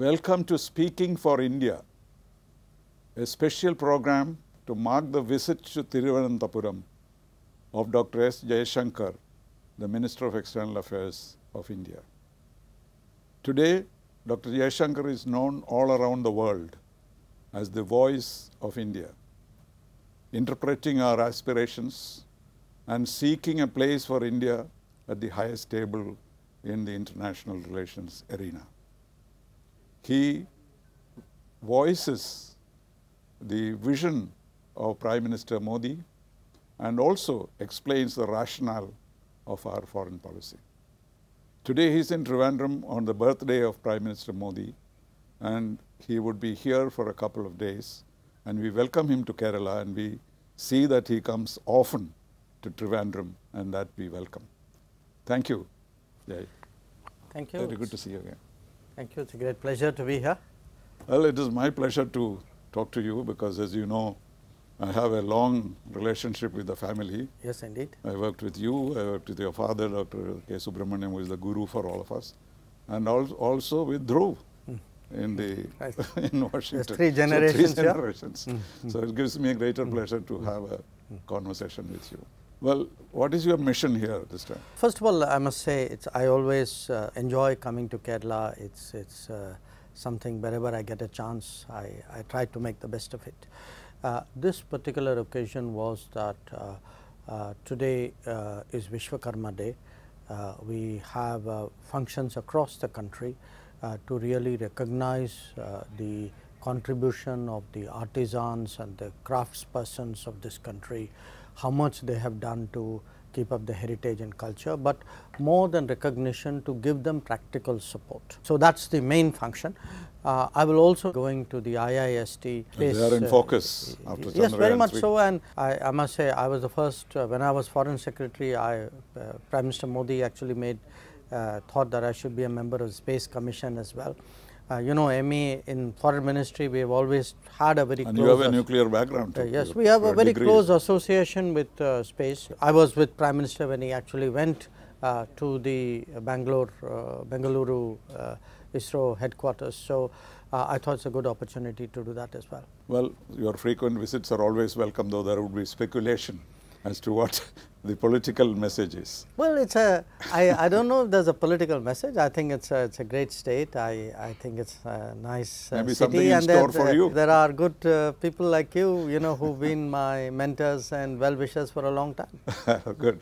Welcome to Speaking for India, a special program to mark the visit to Thiruvananthapuram of Dr. S. Jayashankar, the Minister of External Affairs of India. Today, Dr. Jayashankar is known all around the world as the voice of India, interpreting our aspirations and seeking a place for India at the highest table in the international relations arena he voices the vision of Prime Minister Modi and also explains the rationale of our foreign policy. Today he is in Trivandrum on the birthday of Prime Minister Modi and he would be here for a couple of days and we welcome him to Kerala and we see that he comes often to Trivandrum and that we welcome. Thank you. Thank you. Very good to see you again. Thank you. It's a great pleasure to be here. Well, it is my pleasure to talk to you because as you know, I have a long relationship with the family. Yes, indeed. I worked with you, I worked with your father, Dr. K. Subramaniam, who is the guru for all of us, and also with Dhruv hmm. in the in Washington. There's three generations. So, three generations. Yeah? Hmm. So it gives me a greater hmm. pleasure to have a conversation with you. Well, what is your mission here this time? First of all, I must say, I always uh, enjoy coming to Kerala. It's, it's uh, something wherever I get a chance, I, I try to make the best of it. Uh, this particular occasion was that uh, uh, today uh, is Vishwakarma Day. we have functions across the country to really recognize the contribution of the artisans and the craftspersons of this country, how much they have done to keep up the heritage and culture, but more than recognition to give them practical support. So that's the main function. Uh, I will also going to the IIST. Place, they are in uh, focus Yes, very much so. And I, I, must say, I was the first uh, when I was foreign secretary. I uh, Prime Minister Modi actually made uh, thought that I should be a member of the Space Commission as well. Uh, you know, me in foreign ministry, we have always had a very and close. you have a nuclear background. Uh, yes, we have a very close association with uh, space. I was with Prime Minister when he actually went uh, to the Bangalore, uh, Bengaluru uh, ISRO headquarters. So I thought it's a good opportunity to do that as well. Well, your frequent visits are always welcome, though there would be speculation as to what the political message is. Well, it's a, I, I don't know if there's a political message. I think it's a, it's a great state. I, I think it's a nice uh, Maybe city. something in and store there, for you. There are good uh, people like you, you know, who've been my mentors and well-wishers for a long time. good.